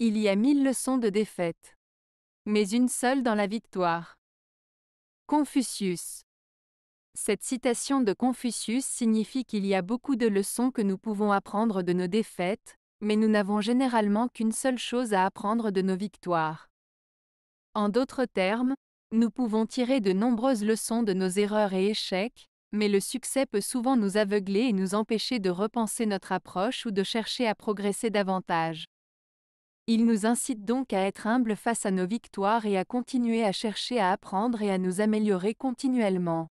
Il y a mille leçons de défaite. Mais une seule dans la victoire. Confucius. Cette citation de Confucius signifie qu'il y a beaucoup de leçons que nous pouvons apprendre de nos défaites, mais nous n'avons généralement qu'une seule chose à apprendre de nos victoires. En d'autres termes, nous pouvons tirer de nombreuses leçons de nos erreurs et échecs, mais le succès peut souvent nous aveugler et nous empêcher de repenser notre approche ou de chercher à progresser davantage. Il nous incite donc à être humbles face à nos victoires et à continuer à chercher à apprendre et à nous améliorer continuellement.